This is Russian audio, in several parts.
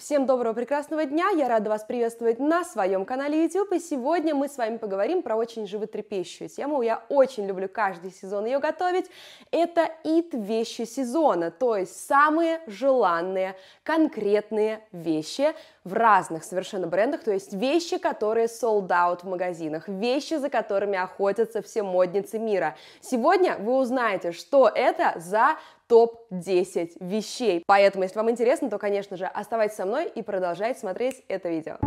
Всем доброго, прекрасного дня! Я рада вас приветствовать на своем канале YouTube, и сегодня мы с вами поговорим про очень животрепещую тему. Я очень люблю каждый сезон ее готовить. Это ит вещи сезона, то есть самые желанные, конкретные вещи в разных совершенно брендах, то есть вещи, которые sold out в магазинах, вещи, за которыми охотятся все модницы мира. Сегодня вы узнаете, что это за топ-10 вещей. Поэтому, если вам интересно, то, конечно же, оставайтесь со мной и продолжайте смотреть это видео.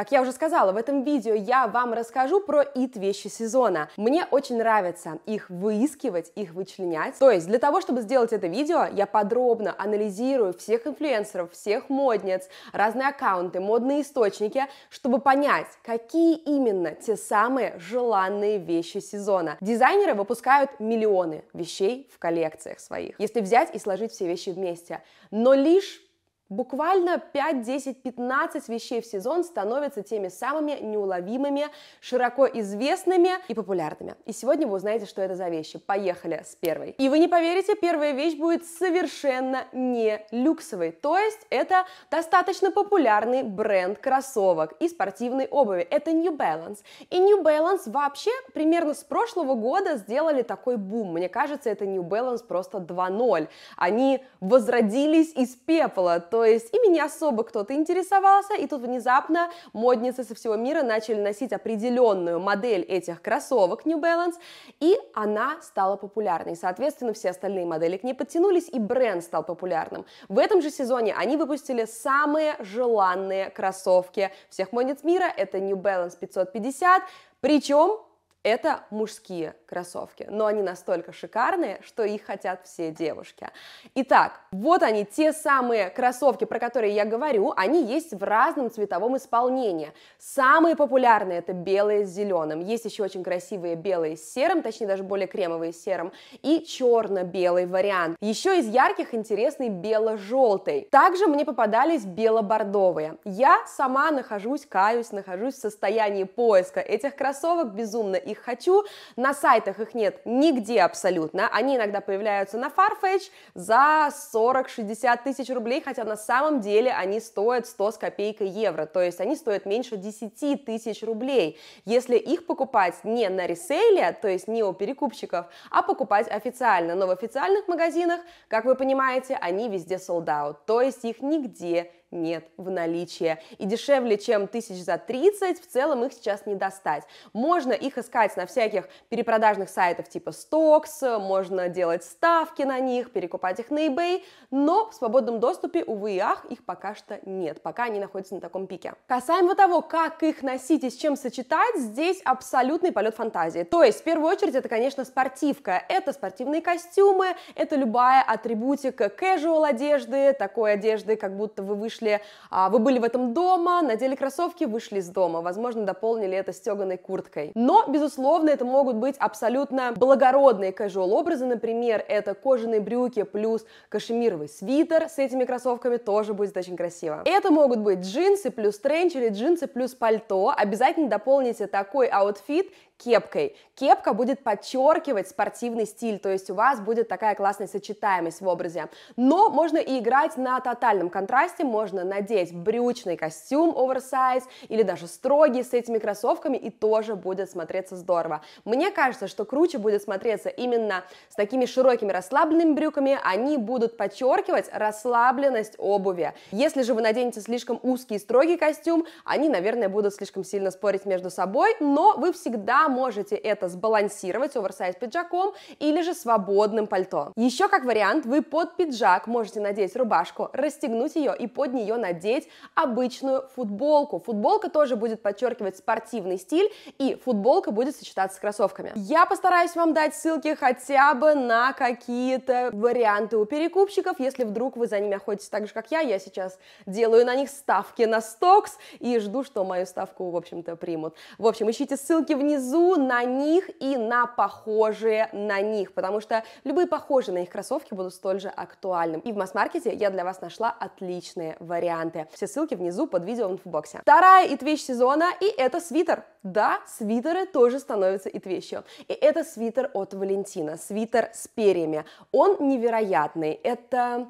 Как я уже сказала, в этом видео я вам расскажу про ит вещи сезона. Мне очень нравится их выискивать, их вычленять. То есть для того, чтобы сделать это видео, я подробно анализирую всех инфлюенсеров, всех модниц, разные аккаунты, модные источники, чтобы понять, какие именно те самые желанные вещи сезона. Дизайнеры выпускают миллионы вещей в коллекциях своих, если взять и сложить все вещи вместе. Но лишь Буквально 5, 10, 15 вещей в сезон становятся теми самыми неуловимыми, широко известными и популярными. И сегодня вы узнаете, что это за вещи. Поехали с первой. И вы не поверите, первая вещь будет совершенно не люксовой. То есть это достаточно популярный бренд кроссовок и спортивной обуви. Это New Balance. И New Balance вообще примерно с прошлого года сделали такой бум. Мне кажется, это New Balance просто 2.0. Они возродились из пепла. То то есть ими не особо кто-то интересовался, и тут внезапно модницы со всего мира начали носить определенную модель этих кроссовок New Balance, и она стала популярной. Соответственно, все остальные модели к ней подтянулись, и бренд стал популярным. В этом же сезоне они выпустили самые желанные кроссовки всех модниц мира. Это New Balance 550, причем это мужские кроссовки, но они настолько шикарные, что их хотят все девушки. Итак, вот они, те самые кроссовки, про которые я говорю, они есть в разном цветовом исполнении. Самые популярные это белые с зеленым, есть еще очень красивые белые с серым, точнее даже более кремовые с серым, и черно-белый вариант. Еще из ярких интересный бело-желтый. Также мне попадались бело-бордовые. Я сама нахожусь, каюсь, нахожусь в состоянии поиска этих кроссовок, безумно их хочу. На сайтах их нет нигде абсолютно. Они иногда появляются на Farfetch за 40-60 тысяч рублей, хотя на самом деле они стоят 100 с копейкой евро. То есть они стоят меньше 10 тысяч рублей. Если их покупать не на ресейле, то есть не у перекупщиков, а покупать официально. Но в официальных магазинах, как вы понимаете, они везде sold out. То есть их нигде нет в наличии. И дешевле, чем тысяч за 30, в целом их сейчас не достать. Можно их искать на всяких перепродажных сайтах типа Stocks, можно делать ставки на них, перекупать их на eBay, но в свободном доступе, увы и ах, их пока что нет, пока они находятся на таком пике. Касаемо того, как их носить и с чем сочетать, здесь абсолютный полет фантазии. То есть, в первую очередь, это, конечно, спортивка. Это спортивные костюмы, это любая атрибутика casual одежды, такой одежды, как будто вы вышли вышли, а, вы были в этом дома, надели кроссовки, вышли из дома, возможно, дополнили это стеганой курткой. Но, безусловно, это могут быть абсолютно благородные casual образы, например, это кожаные брюки плюс кашемировый свитер с этими кроссовками тоже будет очень красиво. Это могут быть джинсы плюс тренч или джинсы плюс пальто, обязательно дополните такой аутфит кепкой. Кепка будет подчеркивать спортивный стиль, то есть у вас будет такая классная сочетаемость в образе. Но можно и играть на тотальном контрасте, можно надеть брючный костюм оверсайз или даже строгий с этими кроссовками и тоже будет смотреться здорово. Мне кажется, что круче будет смотреться именно с такими широкими расслабленными брюками, они будут подчеркивать расслабленность обуви. Если же вы наденете слишком узкий и строгий костюм, они, наверное, будут слишком сильно спорить между собой, но вы всегда можете это сбалансировать оверсайз пиджаком или же свободным пальто. Еще как вариант, вы под пиджак можете надеть рубашку, расстегнуть ее и под нее надеть обычную футболку. Футболка тоже будет подчеркивать спортивный стиль, и футболка будет сочетаться с кроссовками. Я постараюсь вам дать ссылки хотя бы на какие-то варианты у перекупщиков, если вдруг вы за ними охотитесь так же, как я. Я сейчас делаю на них ставки на стокс и жду, что мою ставку, в общем-то, примут. В общем, ищите ссылки внизу, пальту, на них и на похожие на них, потому что любые похожие на их кроссовки будут столь же актуальны. И в масс-маркете я для вас нашла отличные варианты. Все ссылки внизу под видео в инфобоксе. Вторая и вещь сезона, и это свитер. Да, свитеры тоже становятся и вещью. И это свитер от Валентина, свитер с перьями. Он невероятный. Это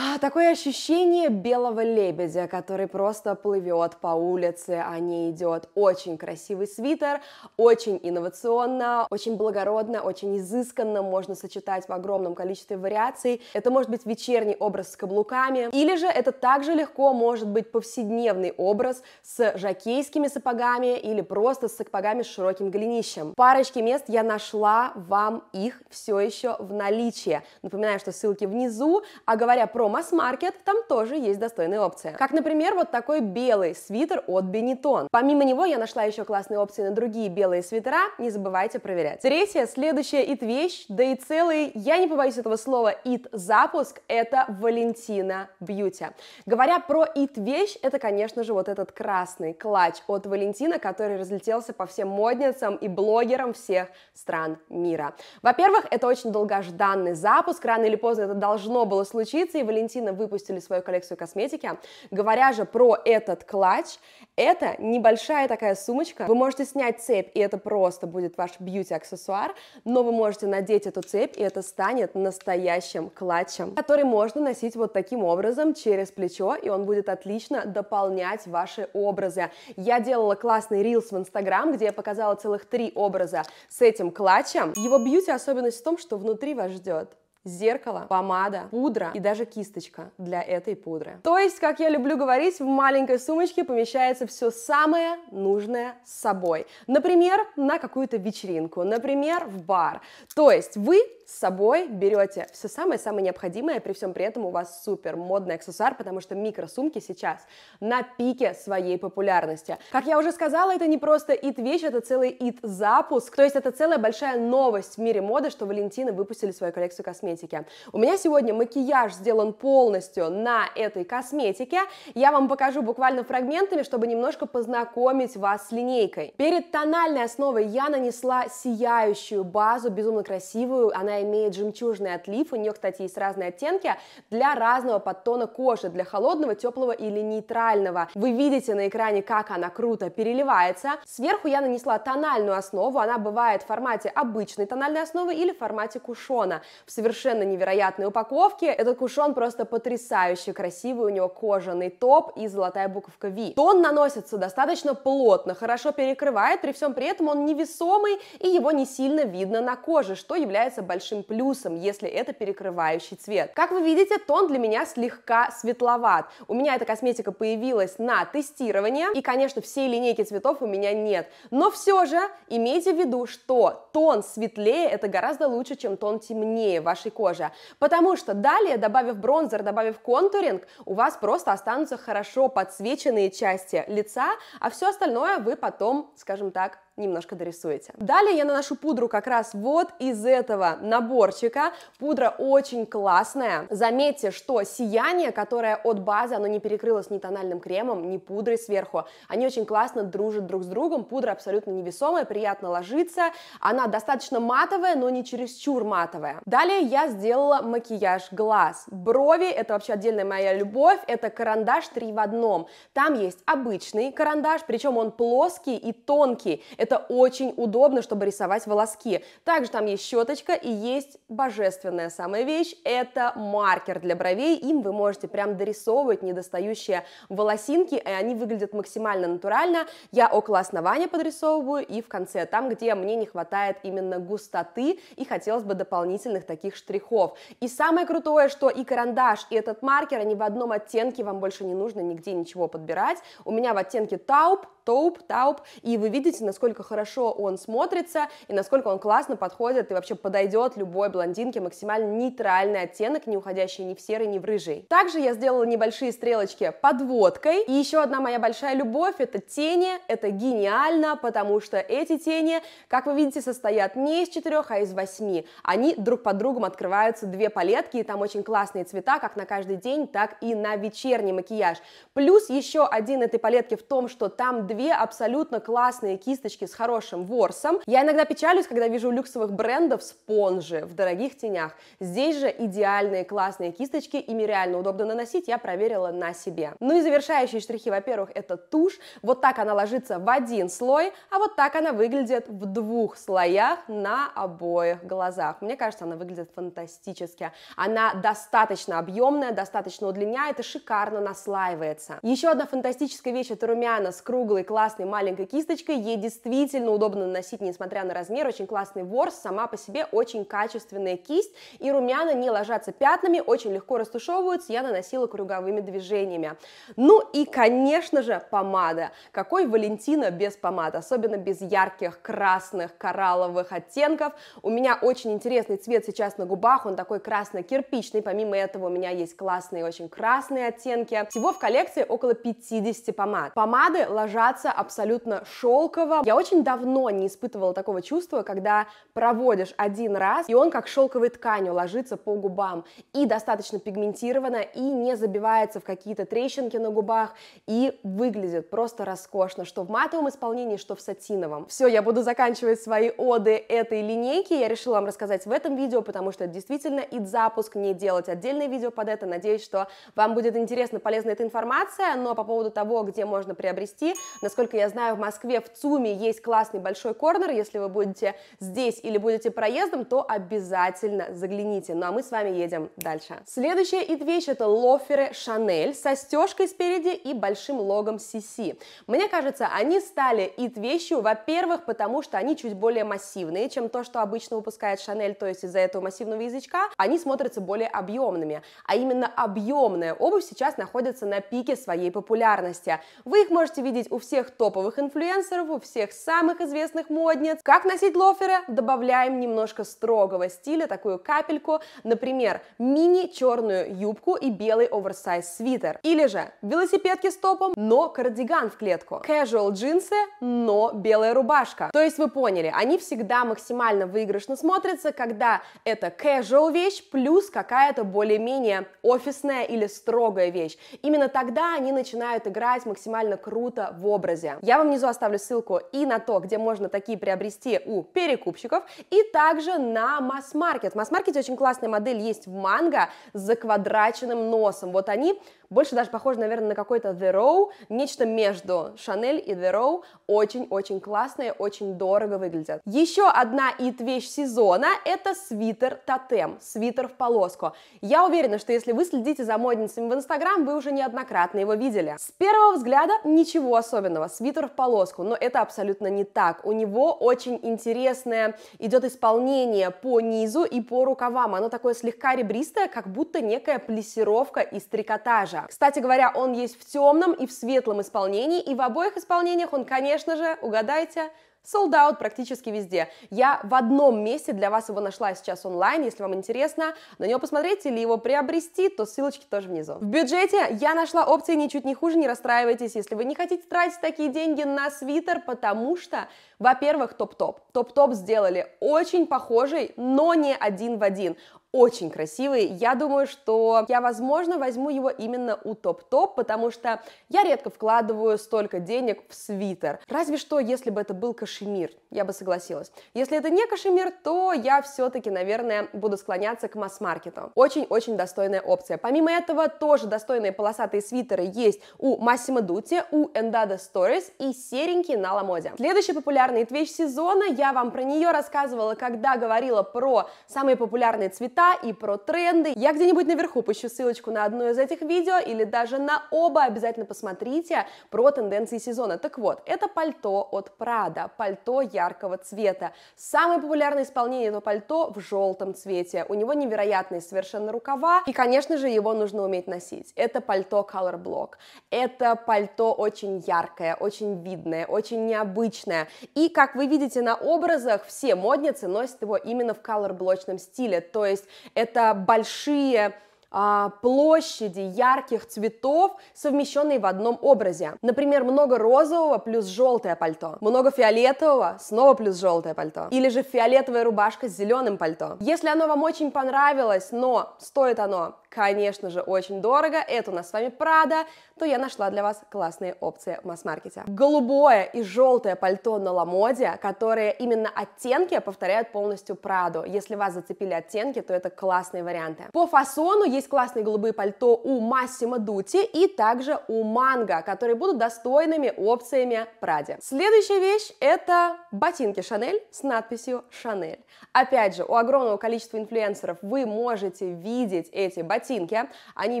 а, такое ощущение белого лебедя, который просто плывет по улице, а не идет. Очень красивый свитер, очень инновационно, очень благородно, очень изысканно, можно сочетать в огромном количестве вариаций. Это может быть вечерний образ с каблуками, или же это также легко может быть повседневный образ с жакейскими сапогами или просто с сапогами с широким голенищем. Парочки мест я нашла вам их все еще в наличии. Напоминаю, что ссылки внизу, а говоря про про масс-маркет, там тоже есть достойные опции. Как, например, вот такой белый свитер от Benetton. Помимо него я нашла еще классные опции на другие белые свитера, не забывайте проверять. Третье, следующая it вещь, да и целый, я не побоюсь этого слова, it запуск, это Валентина Бьюти. Говоря про it вещь, это, конечно же, вот этот красный клатч от Валентина, который разлетелся по всем модницам и блогерам всех стран мира. Во-первых, это очень долгожданный запуск, рано или поздно это должно было случиться, и Валентина Валентина выпустили свою коллекцию косметики. Говоря же про этот клатч, это небольшая такая сумочка. Вы можете снять цепь, и это просто будет ваш бьюти-аксессуар, но вы можете надеть эту цепь, и это станет настоящим клатчем, который можно носить вот таким образом через плечо, и он будет отлично дополнять ваши образы. Я делала классный рилс в Инстаграм, где я показала целых три образа с этим клатчем. Его бьюти особенность в том, что внутри вас ждет зеркало, помада, пудра и даже кисточка для этой пудры. То есть, как я люблю говорить, в маленькой сумочке помещается все самое нужное с собой. Например, на какую-то вечеринку, например, в бар. То есть вы с собой берете все самое-самое необходимое, при всем при этом у вас супер модный аксессуар, потому что микросумки сейчас на пике своей популярности. Как я уже сказала, это не просто ит-вещь, это целый ит-запуск, то есть это целая большая новость в мире моды, что Валентины выпустили свою коллекцию косметики косметики. У меня сегодня макияж сделан полностью на этой косметике. Я вам покажу буквально фрагментами, чтобы немножко познакомить вас с линейкой. Перед тональной основой я нанесла сияющую базу, безумно красивую. Она имеет жемчужный отлив, у нее, кстати, есть разные оттенки для разного подтона кожи, для холодного, теплого или нейтрального. Вы видите на экране, как она круто переливается. Сверху я нанесла тональную основу, она бывает в формате обычной тональной основы или в формате кушона. В совершенно совершенно невероятной упаковке. Этот кушон просто потрясающе красивый, у него кожаный топ и золотая буковка V. Тон наносится достаточно плотно, хорошо перекрывает, при всем при этом он невесомый и его не сильно видно на коже, что является большим плюсом, если это перекрывающий цвет. Как вы видите, тон для меня слегка светловат. У меня эта косметика появилась на тестирование, и, конечно, всей линейки цветов у меня нет. Но все же имейте в виду, что тон светлее это гораздо лучше, чем тон темнее. вашей вашей кожи. Потому что далее, добавив бронзер, добавив контуринг, у вас просто останутся хорошо подсвеченные части лица, а все остальное вы потом, скажем так, немножко дорисуете. Далее я наношу пудру как раз вот из этого наборчика. Пудра очень классная. Заметьте, что сияние, которое от базы, оно не перекрылось ни тональным кремом, ни пудрой сверху. Они очень классно дружат друг с другом. Пудра абсолютно невесомая, приятно ложится. Она достаточно матовая, но не чересчур матовая. Далее я сделала макияж глаз. Брови — это вообще отдельная моя любовь. Это карандаш 3 в одном. Там есть обычный карандаш, причем он плоский и тонкий. Это очень удобно, чтобы рисовать волоски. Также там есть щеточка и есть божественная самая вещь. Это маркер для бровей. Им вы можете прям дорисовывать недостающие волосинки, и они выглядят максимально натурально. Я около основания подрисовываю и в конце, там, где мне не хватает именно густоты и хотелось бы дополнительных таких штрихов. И самое крутое, что и карандаш, и этот маркер, они в одном оттенке, вам больше не нужно нигде ничего подбирать. У меня в оттенке Taupe Тауп, Тауп, и вы видите, насколько хорошо он смотрится и насколько он классно подходит и вообще подойдет любой блондинке максимально нейтральный оттенок, не уходящий ни в серый, ни в рыжий. Также я сделала небольшие стрелочки подводкой. И еще одна моя большая любовь — это тени. Это гениально, потому что эти тени, как вы видите, состоят не из четырех, а из восьми. Они друг под другом открываются две палетки, и там очень классные цвета, как на каждый день, так и на вечерний макияж. Плюс еще один этой палетки в том, что там две две абсолютно классные кисточки с хорошим ворсом. Я иногда печалюсь, когда вижу у люксовых брендов спонжи в дорогих тенях. Здесь же идеальные классные кисточки, ими реально удобно наносить, я проверила на себе. Ну и завершающие штрихи, во-первых, это тушь. Вот так она ложится в один слой, а вот так она выглядит в двух слоях на обоих глазах. Мне кажется, она выглядит фантастически. Она достаточно объемная, достаточно удлиняет и шикарно наслаивается. Еще одна фантастическая вещь – это румяна с круглой классной маленькой кисточкой. Ей действительно удобно наносить, несмотря на размер. Очень классный ворс, сама по себе очень качественная кисть. И румяна не ложатся пятнами, очень легко растушевываются. Я наносила круговыми движениями. Ну и, конечно же, помада. Какой Валентина без помад, особенно без ярких красных коралловых оттенков. У меня очень интересный цвет сейчас на губах, он такой красно-кирпичный. Помимо этого у меня есть классные, очень красные оттенки. Всего в коллекции около 50 помад. Помады ложатся одеваться абсолютно шелково. Я очень давно не испытывала такого чувства, когда проводишь один раз, и он как шелковой тканью ложится по губам и достаточно пигментировано, и не забивается в какие-то трещинки на губах, и выглядит просто роскошно, что в матовом исполнении, что в сатиновом. Все, я буду заканчивать свои оды этой линейки, я решила вам рассказать в этом видео, потому что это действительно и запуск, не делать отдельное видео под это, надеюсь, что вам будет интересна, полезна эта информация, но по поводу того, где можно приобрести, Насколько я знаю, в Москве в ЦУМе есть классный большой корнер. Если вы будете здесь или будете проездом, то обязательно загляните. Ну а мы с вами едем дальше. Следующая ид-вещь это лоферы Шанель со стежкой спереди и большим логом CC. Мне кажется, они стали ид-вещью, во-первых, потому что они чуть более массивные, чем то, что обычно выпускает Шанель, то есть из-за этого массивного язычка, они смотрятся более объемными. А именно объемная обувь сейчас находится на пике своей популярности. Вы их можете видеть у всех всех топовых инфлюенсеров, у всех самых известных модниц. Как носить лоферы? Добавляем немножко строгого стиля, такую капельку, например, мини-черную юбку и белый оверсайз свитер. Или же велосипедки с топом, но кардиган в клетку. Casual джинсы, но белая рубашка. То есть вы поняли, они всегда максимально выигрышно смотрятся, когда это casual вещь плюс какая-то более-менее офисная или строгая вещь. Именно тогда они начинают играть максимально круто в образе образе. Я вам внизу оставлю ссылку и на то, где можно такие приобрести у перекупщиков, и также на масс-маркет. В масс-маркете очень классная модель есть в манго с заквадраченным носом. Вот они больше даже похоже, наверное, на какой-то The Row, нечто между Шанель и The Row, очень-очень классные, очень дорого выглядят. Еще одна ит-вещь сезона — это свитер тотем, свитер в полоску. Я уверена, что если вы следите за модницами в Инстаграм, вы уже неоднократно его видели. С первого взгляда ничего особенного, свитер в полоску, но это абсолютно не так. У него очень интересное идет исполнение по низу и по рукавам, оно такое слегка ребристое, как будто некая плессировка из трикотажа. Джорджа. Кстати говоря, он есть в темном и в светлом исполнении, и в обоих исполнениях он, конечно же, угадайте, Sold out практически везде. Я в одном месте для вас его нашла сейчас онлайн, если вам интересно на него посмотреть или его приобрести, то ссылочки тоже внизу. В бюджете я нашла опции ничуть не хуже, не расстраивайтесь, если вы не хотите тратить такие деньги на свитер, потому что, во-первых, топ-топ. Топ-топ сделали очень похожий, но не один в один очень красивый. Я думаю, что я, возможно, возьму его именно у топ-топ, потому что я редко вкладываю столько денег в свитер. Разве что, если бы это был кашемир, я бы согласилась. Если это не кашемир, то я все-таки, наверное, буду склоняться к масс-маркету. Очень-очень достойная опция. Помимо этого, тоже достойные полосатые свитеры есть у Massimo Dutti, у Endada Stories и серенький на Ламоде. Следующая популярная вещь сезона, я вам про нее рассказывала, когда говорила про самые популярные цвета цвета и про тренды. Я где-нибудь наверху пущу ссылочку на одно из этих видео или даже на оба обязательно посмотрите про тенденции сезона. Так вот, это пальто от Prada, пальто яркого цвета. Самое популярное исполнение этого пальто в желтом цвете. У него невероятные совершенно рукава, и, конечно же, его нужно уметь носить. Это пальто Color Block. Это пальто очень яркое, очень видное, очень необычное. И, как вы видите на образах, все модницы носят его именно в колорблочном стиле, то есть это большие а, площади ярких цветов, совмещенные в одном образе. Например, много розового плюс желтое пальто, много фиолетового, снова плюс желтое пальто, или же фиолетовая рубашка с зеленым пальто. Если оно вам очень понравилось, но стоит оно, конечно же, очень дорого, это у нас с вами Прада, то я нашла для вас классные опции в масс-маркете. Голубое и желтое пальто на ламоде, которые именно оттенки повторяют полностью Праду. Если вас зацепили оттенки, то это классные варианты. По фасону, есть классные голубые пальто у Массимо Дути и также у Манго, которые будут достойными опциями Праде. Следующая вещь – это ботинки Шанель с надписью Шанель. Опять же, у огромного количества инфлюенсеров вы можете видеть эти ботинки. Они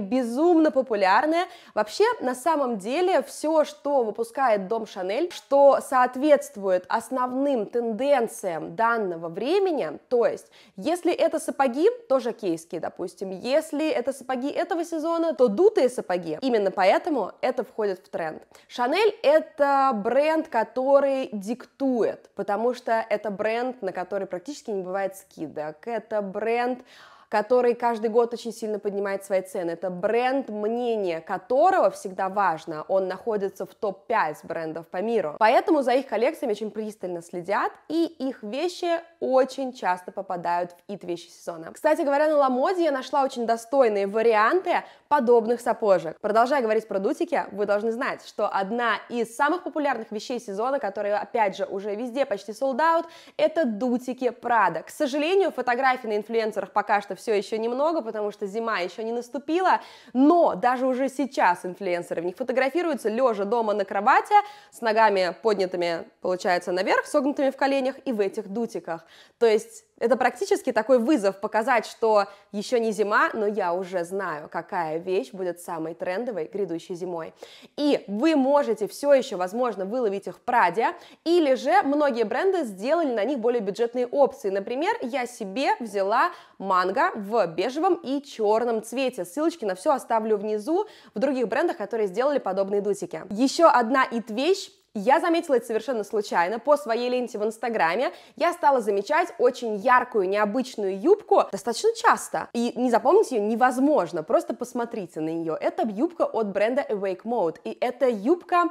безумно популярны. Вообще, на самом деле, все, что выпускает дом Шанель, что соответствует основным тенденциям данного времени, то есть, если это сапоги, то жакейские, допустим, если это сапоги этого сезона, то дутые сапоги. Именно поэтому это входит в тренд. Шанель — это бренд, который диктует, потому что это бренд, на который практически не бывает скидок. Это бренд, который каждый год очень сильно поднимает свои цены. Это бренд, мнение которого всегда важно. Он находится в топ-5 брендов по миру. Поэтому за их коллекциями очень пристально следят, и их вещи очень часто попадают в ит вещи сезона. Кстати говоря, на Ламоде я нашла очень достойные варианты подобных сапожек. Продолжая говорить про дутики, вы должны знать, что одна из самых популярных вещей сезона, которые, опять же, уже везде почти sold out, это дутики Прада. К сожалению, фотографии на инфлюенсерах пока что все еще немного, потому что зима еще не наступила, но даже уже сейчас инфлюенсеры в них фотографируются лежа дома на кровати, с ногами поднятыми, получается, наверх, согнутыми в коленях и в этих дутиках. То есть это практически такой вызов показать, что еще не зима, но я уже знаю, какая вещь будет самой трендовой грядущей зимой. И вы можете все еще, возможно, выловить их в Праде, или же многие бренды сделали на них более бюджетные опции. Например, я себе взяла манго в бежевом и черном цвете. Ссылочки на все оставлю внизу в других брендах, которые сделали подобные дутики. Еще одна ит-вещь, я заметила это совершенно случайно. По своей ленте в Инстаграме я стала замечать очень яркую, необычную юбку достаточно часто. И не запомнить ее невозможно. Просто посмотрите на нее. Это юбка от бренда Awake Mode. И это юбка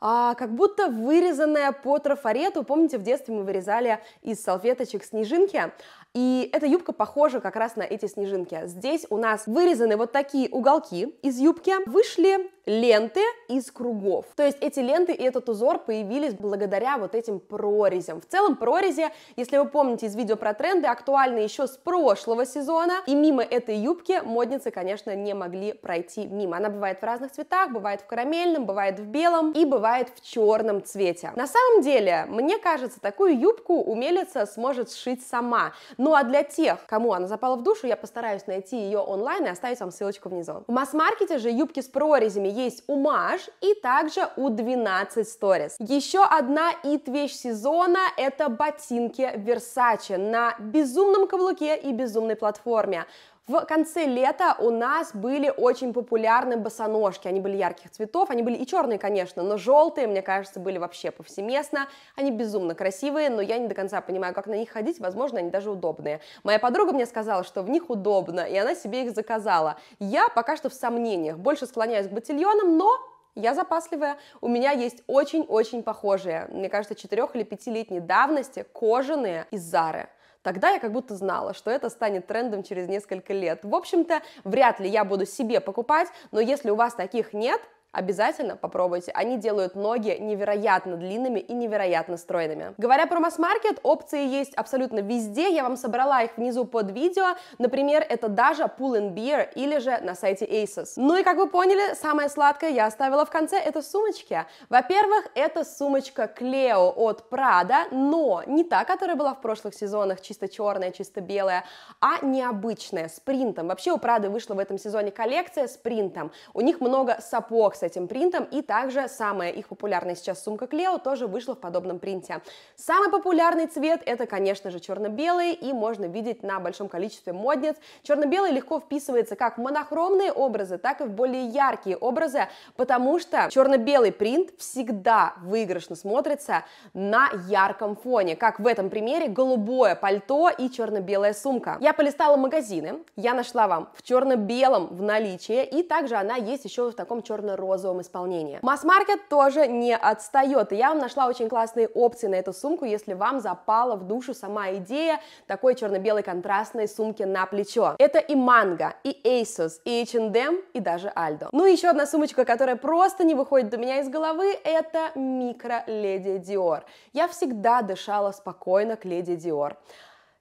а, как будто вырезанная по трафарету. Помните, в детстве мы вырезали из салфеточек снежинки? И эта юбка похожа как раз на эти снежинки. Здесь у нас вырезаны вот такие уголки из юбки. Вышли ленты из кругов. То есть эти ленты и этот узор появились благодаря вот этим прорезям. В целом прорези, если вы помните из видео про тренды, актуальны еще с прошлого сезона. И мимо этой юбки модницы, конечно, не могли пройти мимо. Она бывает в разных цветах, бывает в карамельном, бывает в белом и бывает в черном цвете. На самом деле, мне кажется, такую юбку умелица сможет сшить сама. Ну а для тех, кому она запала в душу, я постараюсь найти ее онлайн и оставить вам ссылочку внизу. В масс-маркете же юбки с прорезями есть у Маш и также у 12 Stories. Еще одна ит-вещь сезона – это ботинки Versace на безумном каблуке и безумной платформе. В конце лета у нас были очень популярны босоножки. Они были ярких цветов, они были и черные, конечно, но желтые, мне кажется, были вообще повсеместно. Они безумно красивые, но я не до конца понимаю, как на них ходить. Возможно, они даже удобные. Моя подруга мне сказала, что в них удобно, и она себе их заказала. Я пока что в сомнениях, больше склоняюсь к ботильонам, но я запасливая, у меня есть очень-очень похожие, мне кажется, четырех или пятилетней давности кожаные из Зары. Тогда я как будто знала, что это станет трендом через несколько лет. В общем-то, вряд ли я буду себе покупать, но если у вас таких нет, Обязательно попробуйте. Они делают ноги невероятно длинными и невероятно стройными. Говоря про масс-маркет, опции есть абсолютно везде. Я вам собрала их внизу под видео. Например, это даже Pool and Beer или же на сайте Asos. Ну и как вы поняли, самое сладкое я оставила в конце, это сумочки. Во-первых, это сумочка Клео от Prada, но не та, которая была в прошлых сезонах, чисто черная, чисто белая, а необычная, с принтом. Вообще у Prada вышла в этом сезоне коллекция с принтом. У них много сапог с этим принтом, и также самая их популярная сейчас сумка Клео тоже вышла в подобном принте. Самый популярный цвет это, конечно же, черно-белый, и можно видеть на большом количестве модниц. Черно-белый легко вписывается как в монохромные образы, так и в более яркие образы, потому что черно-белый принт всегда выигрышно смотрится на ярком фоне, как в этом примере голубое пальто и черно-белая сумка. Я полистала магазины, я нашла вам в черно-белом в наличии, и также она есть еще в таком черно-розовом розовом исполнении. Масс-маркет тоже не отстает, и я вам нашла очень классные опции на эту сумку, если вам запала в душу сама идея такой черно-белой контрастной сумки на плечо. Это и Манго, и Asos, и H&M, и даже Aldo. Ну и еще одна сумочка, которая просто не выходит у меня из головы, это микро Леди Диор. Я всегда дышала спокойно к Леди Диор.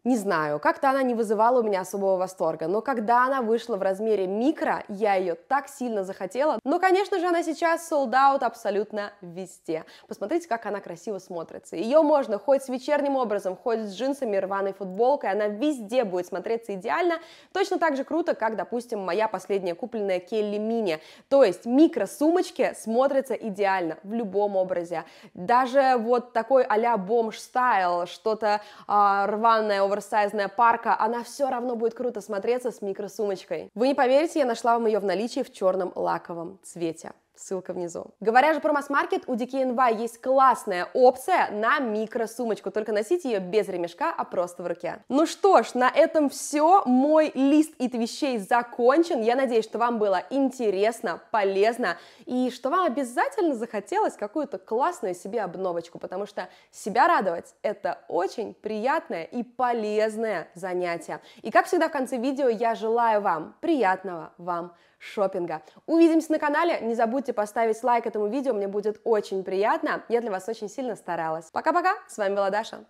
Не знаю, как-то она не вызывала у меня особого восторга, но когда она вышла в размере микро, я ее так сильно захотела. Но, конечно же, она сейчас sold out абсолютно везде. Посмотрите, как она красиво смотрится. Ее можно хоть с вечерним образом, хоть с джинсами, рваной футболкой, она везде будет смотреться идеально. Точно так же круто, как, допустим, моя последняя купленная Келли Мини. То есть микро сумочки смотрятся идеально в любом образе. Даже вот такой а-ля бомж-стайл, что-то э, рваное, оверсайзная парка, она все равно будет круто смотреться с микросумочкой. Вы не поверите, я нашла вам ее в наличии в черном лаковом цвете ссылка внизу. Говоря же про масс-маркет, у DKNY есть классная опция на микросумочку, только носить ее без ремешка, а просто в руке. Ну что ж, на этом все, мой лист и вещей закончен, я надеюсь, что вам было интересно, полезно, и что вам обязательно захотелось какую-то классную себе обновочку, потому что себя радовать — это очень приятное и полезное занятие. И как всегда в конце видео я желаю вам приятного вам шопинга. Увидимся на канале, не забудьте поставить лайк этому видео, мне будет очень приятно, я для вас очень сильно старалась. Пока-пока, с вами была Даша.